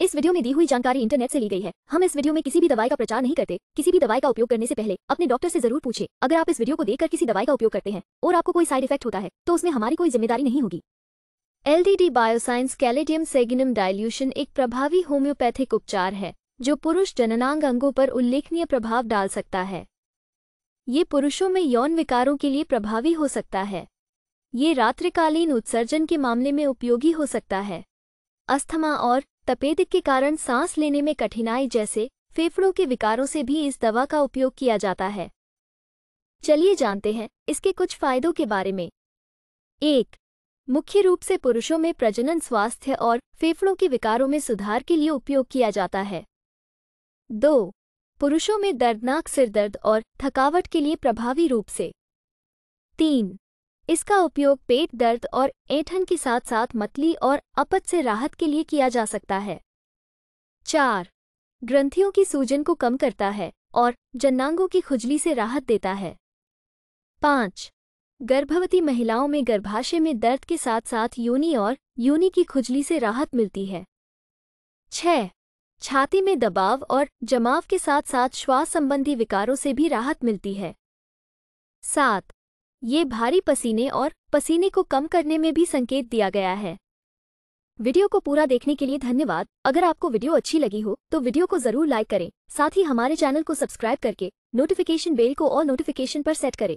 इस वीडियो में दी हुई जानकारी इंटरनेट से ली गई है हम इस वीडियो में किसी भी दवाई का प्रचार नहीं करते किसी भी दवाई का उपयोग करने से पहले अपने डॉक्टर से जरूर पूछे अगर आप इस वीडियो को देखकर किसी दवाई का उपयोग करते हैं और आपको कोई साइड इफेक्ट होता है तो उसमें हमारी कोई जिम्मेदारी नहीं होगी L D D Bioscience caladium seguinum dilution एक प्रभावी होम्योपैथिक उपचार है जो पुरुष जननांग अंगों पर उल्लेखनीय प्रभाव डाल सकता है ये पुरुषों में यौन विकारों के लिए प्रभावी हो सकता है ये रात्रिकालीन उत्सर्जन के मामले में उपयोगी हो सकता है अस्थमा और तपेदिक के कारण सांस लेने में कठिनाई जैसे फेफड़ों के विकारों से भी इस दवा का उपयोग किया जाता है चलिए जानते हैं इसके कुछ फायदों के बारे में एक मुख्य रूप से पुरुषों में प्रजनन स्वास्थ्य और फेफड़ों के विकारों में सुधार के लिए उपयोग किया जाता है दो पुरुषों में दर्दनाक सिरदर्द और थकावट के लिए प्रभावी रूप से तीन इसका उपयोग पेट दर्द और ऐठन के साथ साथ मतली और अपच से राहत के लिए किया जा सकता है चार ग्रंथियों की सूजन को कम करता है और जन्नांगों की खुजली से राहत देता है पाँच गर्भवती महिलाओं में गर्भाशय में दर्द के साथ साथ यूनि और यूनि की खुजली से राहत मिलती है छह छाती में दबाव और जमाव के साथ साथ श्वास संबंधी विकारों से भी राहत मिलती है सात ये भारी पसीने और पसीने को कम करने में भी संकेत दिया गया है वीडियो को पूरा देखने के लिए धन्यवाद अगर आपको वीडियो अच्छी लगी हो तो वीडियो को जरूर लाइक करें साथ ही हमारे चैनल को सब्सक्राइब करके नोटिफिकेशन बेल को और नोटिफिकेशन पर सेट करें